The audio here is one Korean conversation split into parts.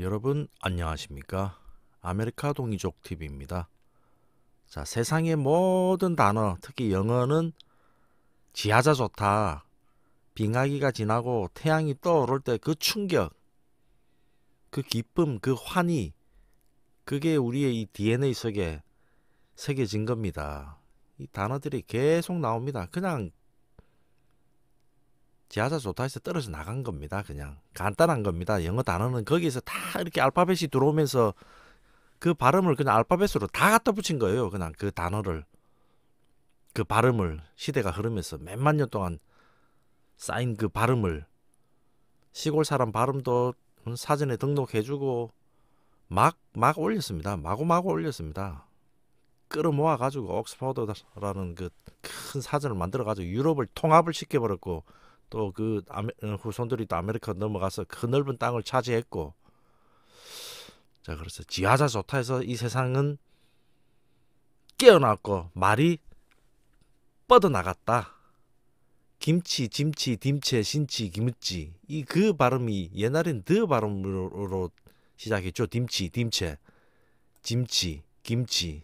여러분 안녕하십니까? 아메리카 동이족 TV입니다. 자, 세상의 모든 단어, 특히 영어는 지하자 좋다. 빙하기가 지나고 태양이 떠오를 때 그 충격, 그 기쁨, 그 환희, 그게 우리의 이 DNA 속에 새겨진 겁니다. 이 단어들이 계속 나옵니다. 그냥 지하철 소타에서 떨어져 나간 겁니다. 그냥 간단한 겁니다. 영어 단어는 거기에서 다 이렇게 알파벳이 들어오면서 그 발음을 그냥 알파벳으로 다 갖다 붙인 거예요. 그냥 그 단어를 그 발음을 시대가 흐르면서 몇 만 년 동안 쌓인 그 발음을 시골 사람 발음도 사전에 등록해주고 막 막 올렸습니다. 마구마구 마구 올렸습니다. 끌어모아 가지고 옥스퍼드라는 그 큰 사전을 만들어 가지고 유럽을 통합을 시켜버렸고 또그 어, 후손들이 또 아메리카 넘어가서 그 넓은 땅을 차지했고 자 그래서 지하자 좋다 해서 이 세상은 깨어났고 말이 뻗어나갔다. 김치, 짐치, 딤채, 신치, 김치 이 그 발음이 옛날엔 드 발음으로 시작했죠. 딤치, 딤채, 짐치, 김치.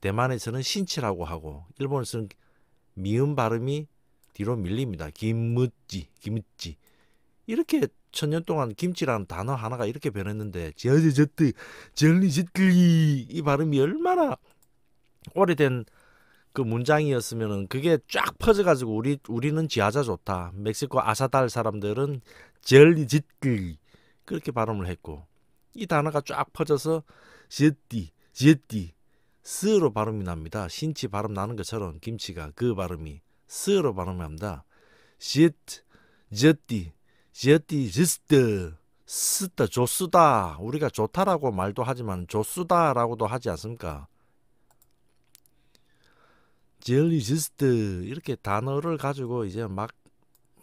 대만에서는 신치라고 하고 일본에서는 미음 발음이 뒤로 밀립니다. 김무찌, 김무찌. 이렇게 천년 동안 김치라는 단어 하나가 이렇게 변했는데 저저저뜨 젤리저뜨이이 발음이 얼마나 오래된 그 문장이었으면은 그게 쫙 퍼져가지고 우리 우리는 지하자 좋다. 멕시코 아사달 사람들은 젤리짓기 그렇게 발음을 했고 이 단어가 쫙 퍼져서 지띠 지띠 스로 발음이 납니다. 신치 발음 나는 것처럼 김치가 그 발음이 스로 발음합니다. 시트, 저띠, 저띠, 저스트, 쓰다, 조수다 우리가 좋다라고 말도 하지만 조수다라고도 하지 않습니까? 젤리지스트 이렇게 단어를 가지고 이제 막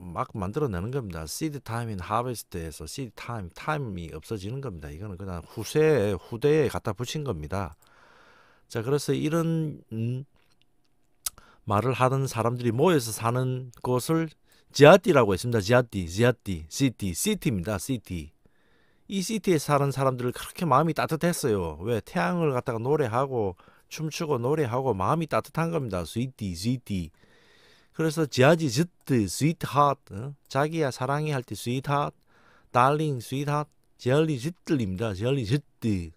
막 만들어내는 겁니다. 시드 타임인 하베스트에서 시드 타임 타임이 없어지는 겁니다. 이거는 그냥 후세에 후대에 갖다 붙인 겁니다. 자 그래서 이런 음, 말을 하는 사람들이 모여서 사는 곳을 지아띠라고 했습니다. 지아띠지아띠 시티, 시티입니다. 시티. 이 시티에 사는 사람들을 그렇게 마음이 따뜻했어요. 왜 태양을 갖다가 노래하고 춤추고 노래하고 마음이 따뜻한 겁니다. 스위티, 스위티. 그래서 지아지 지트, 스위트 핫, 자기야 사랑해 할 때 스위트 핫, 달링 스위트 핫, 젤리 지틀입니다. 젤리 지트.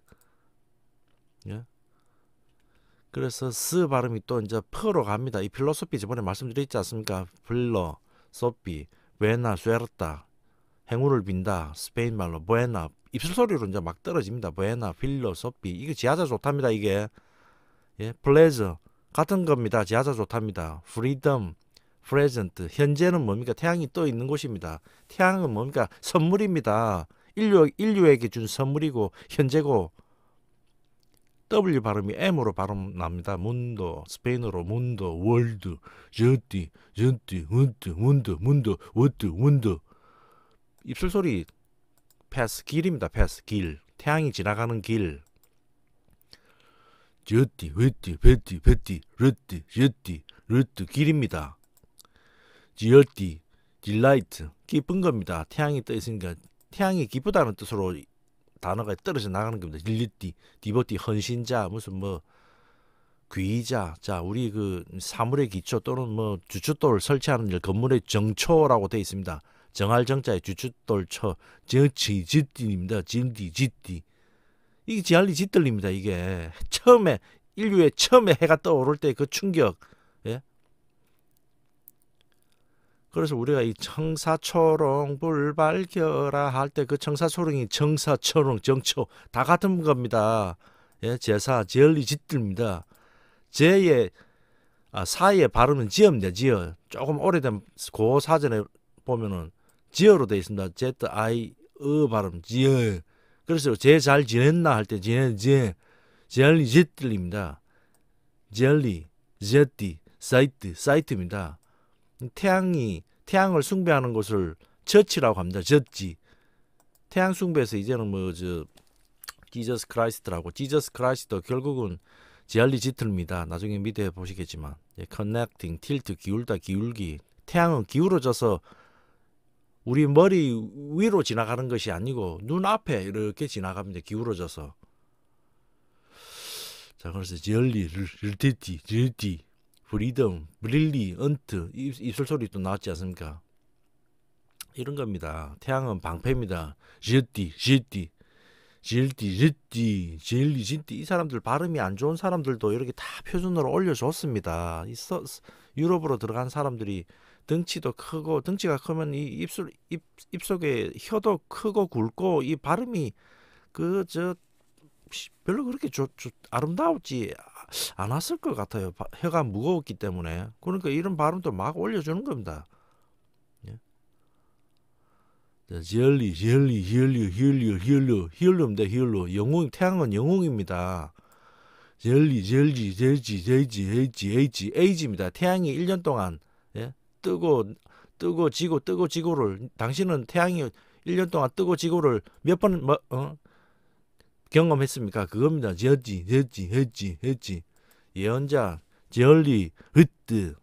예? 그래서 스 발음이 또 이제 퍼로 갑니다. 이 필로소피 저번에 말씀드렸지 않습니까? 블로 소피, 베나, 쇠르타, 행운을 빈다, 스페인 말로 에나 입술 소리로 이제 막 떨어집니다. 에나필로 소피. 이거 지하자 좋답니다. 이게 예, 플레저 같은 겁니다. 지하자 좋답니다. 프리덤, 프레젠트. 현재는 뭡니까? 태양이 떠 있는 곳입니다. 태양은 뭡니까? 선물입니다. 인류 인류에게 준 선물이고 현재고 W 발음이 M으로 발음납니다. 문도, 스페인어로 문도, 월드, 저띠, 저띠, 운드, 운드, 문드, 워드, 운드. 입술 소리 패스 길입니다. 패스 길. 태양이 지나가는 길. 저띠, 외띠, 배띠, 배띠, 르띠, 저띠, 르띠 길입니다. 지열띠, 딜라이트 기쁜 겁니다. 태양이 떠 있으니까 태양이 기쁘다는 뜻으로 단어가 떨어져 나가는 겁니다. 릴리띠, 디버띠, 헌신자, 무슨 뭐 귀자, 자 우리 그 사물의 기초 또는 뭐 주춧돌 설치하는 일 건물의 정초라고 되어 있습니다. 정할 정자의 주춧돌처, 정치 짓띠입니다. 진디 짓띠. 이게 지알리 짓들립니다. 이게 처음에 인류의 처음에 해가 떠오를 때 그 충격. 그래서 우리가 이 청사초롱 불밝혀라할 때 그 청사초롱이 청사초롱 정초 다 같은 겁니다. 예, 제사 제얼리 짓들입니다. 제의 아, 사의 발음은 지어입니다. 지어 조금 오래된 고 사전에 보면은 지어로 되어 있습니다. Z I 어 발음 지어. 그래서 제 잘 지냈나 할 때 지내 제 제얼리 짓들입니다. 제 젤리, 제띠, 사이트, 사이트입니다. 태양이 태양을 숭배하는 것을 저치라고 합니다. 저지 태양 숭배에서 이제는 뭐 저 지저스 크라이스트라고 지저스 크라이스트 결국은 제알리 지틀입니다. 나중에 밑에 보시겠지만 예, 커넥팅, 틸트, 기울다, 기울기. 태양은 기울어져서 우리 머리 위로 지나가는 것이 아니고 눈 앞에 이렇게 지나갑니다. 기울어져서. 자 그래서 지알리 르티티 르티 브리덤, 그 브릴리언트 입술 소리 도 나왔지 않습니까? 이런 겁니다. 태양은 방패입니다. 지띠지띠지띠지띠지리 지띠 이 사람들 발음이 안 좋은 사람들도 이렇게 다 표준으로 올려줬습니다. 이 서, 유럽으로 들어간 사람들이 등치도 크고 등치가 크면 이 입술 입, 입속에 혀도 크고 굵고 이 발음이 그 저 별로 그렇게 좋, 좋 아름다웠지 안 왔을 것 같아요. 혀가 무거웠기 때문에. 그러니까 이런 발음도 막 올려주는 겁니다. 예. 힐리, 힐리, 히얼리히얼리히얼리히얼리입니다얼리 영웅, 태양은 영웅입니다. 젤리, 젤지, 젤지, 젤지, 에이지, 에이지, 에이지입니다. 태양이 1년 동안 예? 뜨고 뜨고 지고 뜨고 지고를 당신은 태양이 1년 동안 뜨고 지고를 몇번 뭐, 어? 경험했습니까? 그겁니다. 지었지, 지었지, 했지, 했지. 예언자, 지얼리, 흩뜨.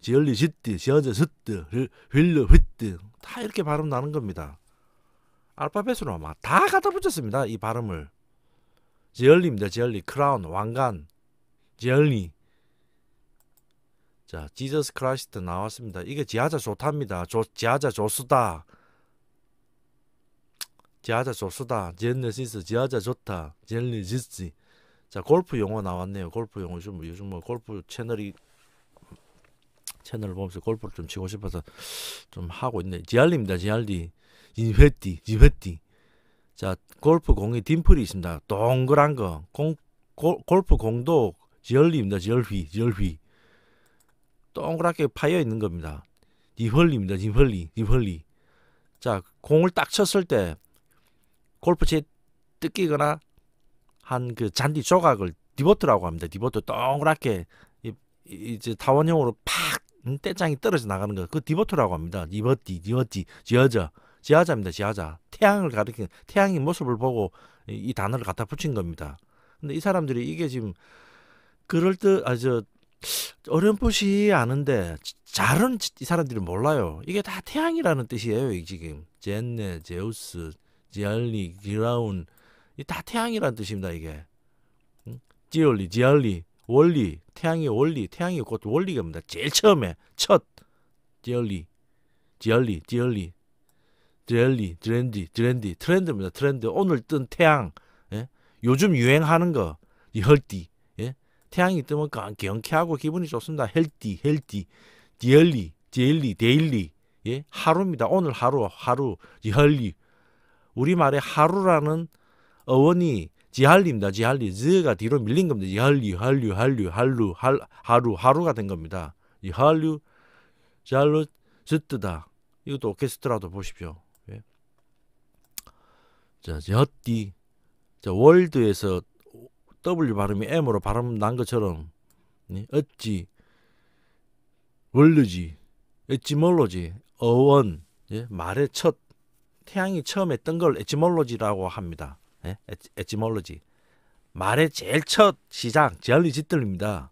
지얼리, 싯뜨, 지어자, 싯뜨, 휠르, 휘뜨. 다 이렇게 발음 나는 겁니다. 알파벳으로 아마 다 갖다 붙였습니다. 이 발음을. 지얼리입니다. 지얼리, 크라운, 왕관, 지얼리. 자, 지저스 크라이스트 나왔습니다. 이게 지하자 좋답니다. 조, 지하자 조수다. 지하자 좋수다. 젠네시스 지하자 좋다. 젠리지지. 자 골프 용어 나왔네요. 골프 용어 좀 요즘 뭐 골프 채널이 채널을 보면서 골프를 좀 치고 싶어서 좀 하고 있네. 지알리입니다. 지알리. 지회띠, 지회띠. 자 골프 공이 딤플이 있습니다. 동그란 거. 공 고, 골프 공도 지열리입니다. 지열휘, 지열휘. 동그랗게 파여 있는 겁니다. 니헐리입니다. 니헐리, 니헐리. 자 공을 딱 쳤을 때 골프채 뜯기거나 한 그 잔디 조각을 디버트라고 합니다. 디버트 동그랗게 이제 타원형으로 팍 음, 떼장이 떨어져 나가는 거. 그 디버트라고 합니다. 디버티, 디버티, 지하자 지하자입니다. 지하자. 태양을 가리키는 태양의 모습을 보고 이, 이 단어를 갖다 붙인 겁니다. 근데 이 사람들이 이게 지금 그럴 듯 아저 어렴풋이 아는데 잘은 이 사람들이 몰라요. 이게 다 태양이라는 뜻이에요. 지금 젠네, 제우스, 지얼리 지라운 이 다 태양이란 뜻입니다. 이게 지얼리지얼리 원리, 태양의 원리, 태양이 곧 원리입니다. 제일 처음에 첫 지얼리, 지얼리, 지얼리, 지얼리, 트렌디, 트렌디, 트렌드입니다. 트렌드 오늘 뜬 태양, 예? 요즘 유행하는 거, 이 헐띠, 예? 태양이 뜨면 그 경쾌하고 기분이 좋습니다. 헬띠, 헬띠, 디얼리, 디얼리, 데일리, 예? 하루입니다. 오늘 하루, 하루, 디얼리, 우리말에 하루라는 어원이 지할리입니다. 지할리. 즈가 뒤로 밀린 겁니다. 지할리, 할류, 할류, 할루, 할, 하루, 하루가 된 겁니다. 이 할류, 잘루, 즈뜨다. 이것도 오케스트라도 보십시오. 예. 자, 젖띠. 자, 월드에서 W 발음이 M으로 발음 난 것처럼 예. 어찌 월드지, 어찌 뭘로지, 어원, 예? 말의 첫 태양이 처음 에뜬걸 에치몰로지라고 합니다. 예? 에치몰로지. 말의 제일 첫 시작 젤리 짓들입니다.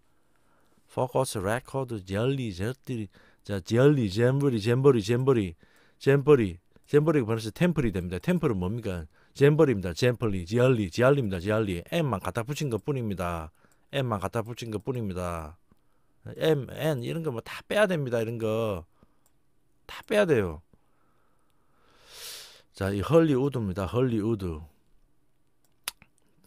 포커스 레코드 젤리 젤리 자 젤리 잼버리 잼버리 잼버리 잼버리 잼버리가 번역해서 템플이 됩니다. 템플은 뭡니까? 잼버리입니다. 잼플리 젤리 젤리입니다. 젤리 M만 갖다 붙인 것 뿐입니다. M만 갖다 붙인 것 뿐입니다. M, N 이런 거 뭐 다 빼야 됩니다. 이런 거 다 빼야 돼요. 자, 이 헐리우드입니다. 헐리우드.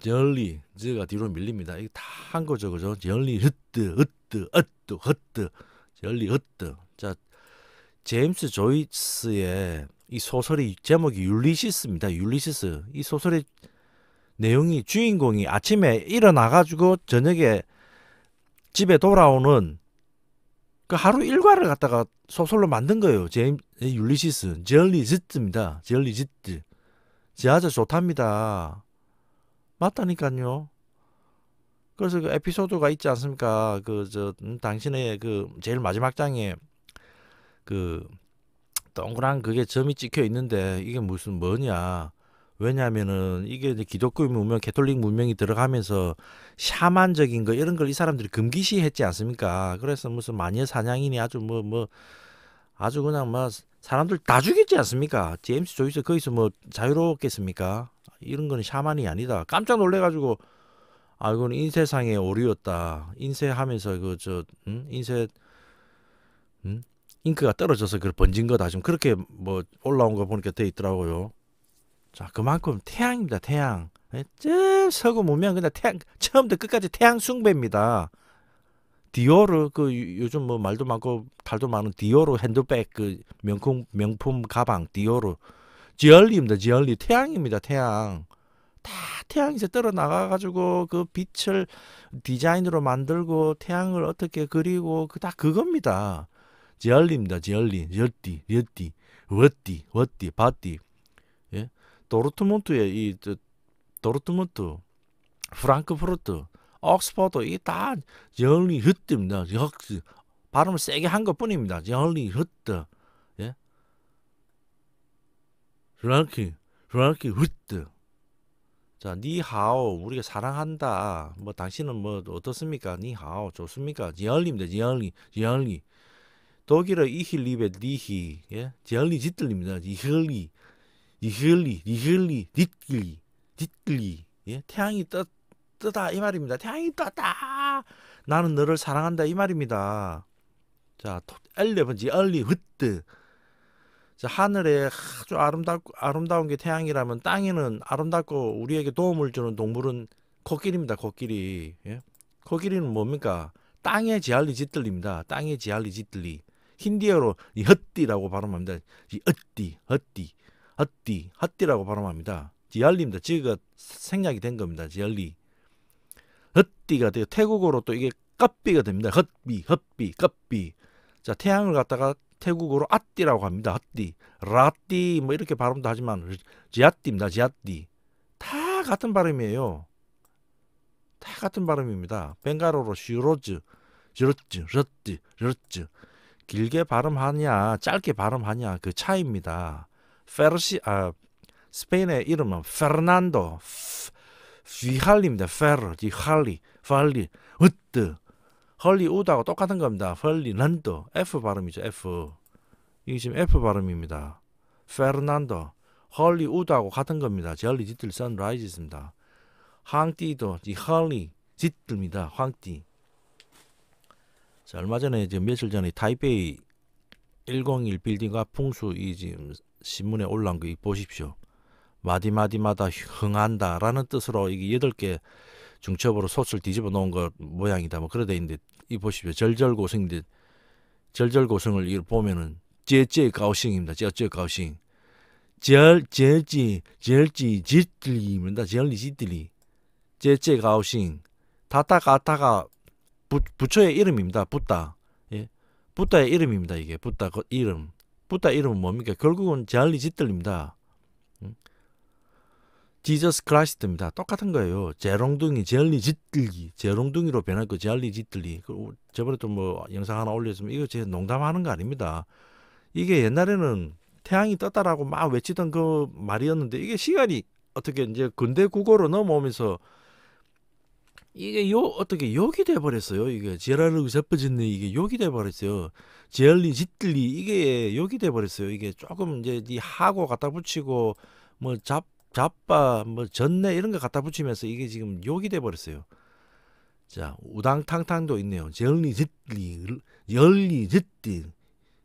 열리, 즈가 뒤로 밀립니다. 이게 다한 거죠, 그죠? 열리, 으뜨, 으뜨, 으뜨, 흐뜨, 열리, 으뜨. 자, 제임스 조이스의 이 소설이 제목이 율리시스입니다. 율리시스. 이 소설의 내용이 주인공이 아침에 일어나가지고 저녁에 집에 돌아오는 그 하루 일과를 갖다가 소설로 만든 거예요. 제임 율리시스 젤리지트입니다. 젤리지트. 제아주 좋답니다. 맞다니까요. 그래서 그 에피소드가 있지 않습니까? 그저 음, 당신의 그 제일 마지막 장에 그 동그란 그게 점이 찍혀 있는데 이게 무슨 뭐냐? 왜냐하면은 이게 이제 기독교 문명, 가톨릭 문명이 들어가면서 샤만적인 거 이런 걸 이 사람들이 금기시했지 않습니까? 그래서 무슨 마녀 사냥이니 아주 뭐뭐 뭐 아주 그냥 뭐 사람들 다 죽였지 않습니까? 제임스 조이스 거기서 뭐 자유롭겠습니까? 이런 거는 샤만이 아니다. 깜짝 놀래가지고 아 이건 인쇄상의 오류였다. 인쇄하면서 그저 음? 인쇄 음? 잉크가 떨어져서 그걸 번진 거다. 지금 그렇게 뭐 올라온 거 보니까 돼 있더라고요. 자, 그만큼 태양입니다. 태양. 쭉 예, 서고 보면 그냥 태양 처음부터 끝까지 태양 숭배입니다. 디오르 그 요즘 뭐 말도 많고 탈도 많은 디오르 핸드백 그 명품 명품 가방 디오르 지얼리입니다. 지얼리 태양입니다. 태양. 다 태양에서 떨어 나가 가지고 그 빛을 디자인으로 만들고 태양을 어떻게 그리고 그 다 그겁니다. 지얼리입니다. 지얼리. 열띠, 열띠, 워띠, 워띠, 바디 도르트문트의 이 도르트문트, 프랑크푸르트, 옥스퍼드 이게 다 열리 흩입니다. 역 발음을 세게 한 것뿐입니다. 열리 흩트 예. 랑키 랑키 흩트 자, 니하오 우리가 사랑한다. 뭐 당신은 뭐 어떻습니까? 니하오 좋습니까? 지얼리입니다. 지얼리 지얼리 독일어 이힐리베 리히예 지얼리 짓들립니다. 이힐리 니흘리, 니흘리, 니틀리, 니틀리. 예? 태양이 떠, 뜨다 이 말입니다. 태양이 떴다. 나는 너를 사랑한다 이 말입니다. 자, 엘레번지 얼리 흩뜨. 자, 하늘에 아주 아름다 아름다운 게 태양이라면 땅에는 아름답고 우리에게 도움을 주는 동물은 코끼리입니다. 코끼리. 예? 코끼리는 뭡니까? 땅의 지알리 짓들립니다. 땅의 지알리 짓들리. 힌디어로 이 헛띠라고 발음합니다. 이 헛띠, 헛띠. 헛띠헛띠라고 발음합니다. 지알리입니다. 지가 생략이 된 겁니다. 지알리. 헛띠가 돼요. 태국어로 또 이게 깝비가 됩니다. 헛비, 헛비, 깝비. 자, 태양을 갖다가 태국어로 아띠라고 합니다. 헛띠, 라띠 뭐 이렇게 발음도 하지만 지아띠입니다. 지아띠. 다 같은 발음이에요. 다 같은 발음입니다. 벵가로로 슈로즈, 슈로즈, 로즈로즈 길게 발음하냐, 짧게 발음하냐 그 차이입니다. 페르시 아 스페인의 이름은 페르난도 휘할리입니다. 페르, 휘할리, 팔리, 으뜨, 헐리우드하고 똑같은 겁니다. 헐리난도 F 발음이죠. F 이게 지금 F 발음입니다. 페르난도 헐리우드하고 같은 겁니다. 젤리 지틀 선라이즈입니다. 황띠도 이 헐리 짓틀입니다 황띠. 자, 얼마 전에 지금 며칠 전에 타이베이 101 빌딩과 풍수 이 지금 신문에 올라온 거 보십시오. 마디마디마다 흥한다라는 뜻으로 이게 여덟 개 중첩으로 솥을 뒤집어 놓은 것 모양이다. 뭐그러돼 있는데 이 보십시오. 절절고성인데 절절고성을 이 보면은 제제 가오싱입니다. 제제 가오싱. 절 제지 절지 지들리입니다. 절리 지들리. 제제 가오싱. 다다가타가 부처의 이름입니다. 붙다. 부다의 이름입니다. 이게 부다 그 이름. 부다 이름은 뭡니까? 결국은 젤리 짓들입니다. 지저스 크라이스트입니다. 똑같은 거예요. 제롱둥이, 젤리 짓들기. 제롱둥이로 변할 거젤리 짓들리. 저번에 또 뭐 영상 하나 올렸으면 이거 제 농담하는 거 아닙니다. 이게 옛날에는 태양이 떴다라고 막 외치던 그 말이었는데 이게 시간이 어떻게 이제 근대 국어로 넘어오면서 이게 요 어떻게 욕이 돼 버렸어요. 이게 제라르 세퍼진네 이게 욕이 돼 버렸어요. 제얼리 짓들리 이게 욕이 돼 버렸어요. 이게 조금 이제 이 하고 갖다 붙이고 뭐 잡 잡바 뭐 전내 이런 거 갖다 붙이면서 이게 지금 욕이 돼 버렸어요. 자, 우당탕탕도 있네요. 열리 짓리 들 열리 짓들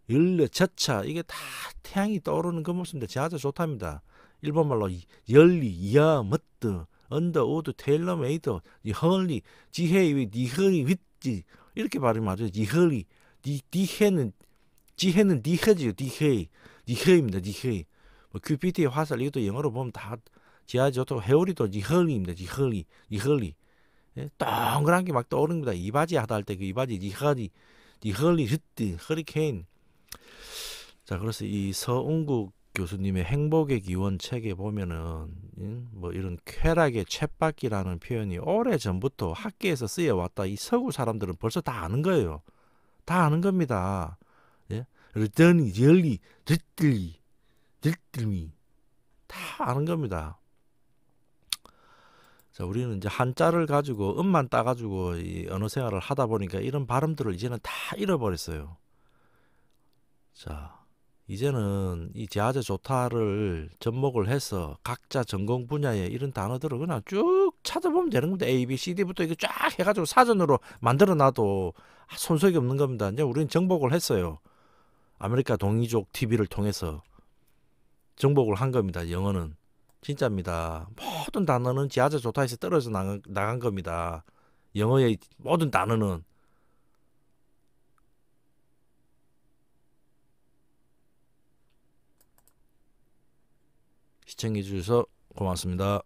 열려 차차 이게 다 태양이 떠오르는 그 모습인데 제아주 좋답니다. 일본말로 열리 이야 멋드 언더우드, 테일러메이드, 니헐리, 지혜의 니헐리 윗지 이렇게 발음 맞아요. 니헐리, 니 니해는 지혜는 니해지요. 니해, 니해입니다. 니해. 뭐 큐피티의 그 화살 이것도 영어로 보면 다 지하저도 해오리도 니헐리입니다. 니헐리, 니헐리. 예? 동그란 게 막 떠오릅니다. 이바지 하다 할 때 그 이바지 니허리, 니허리 흐뜨, 허리케인. 자, 그래서 이 서운국 교수님의 행복의 기원 책에 보면은 뭐 이런 쾌락의 쳇바퀴라는 표현이 오래 전부터 학계에서 쓰여 왔다. 이 서구 사람들은 벌써 다 아는 거예요. 다 아는 겁니다. 예? 르더니 열리 들들리 들들미 다 아는 겁니다. 자, 우리는 이제 한자를 가지고 음만 따가지고 이 언어 생활을 하다 보니까 이런 발음들을 이제는 다 잃어버렸어요. 자. 이제는 이 제아제 조타를 접목을 해서 각자 전공 분야에 이런 단어들을 그냥 쭉 찾아보면 되는 겁니다. A, B, C, D부터 이거 쫙 해가지고 사전으로 만들어놔도 손색이 없는 겁니다. 이제 우리는 정복을 했어요. 아메리카 동이족 TV를 통해서 정복을 한 겁니다. 영어는 진짜입니다. 모든 단어는 지하제 조타에서 떨어져 나간, 나간 겁니다. 영어의 모든 단어는 시청해 주셔서 고맙습니다.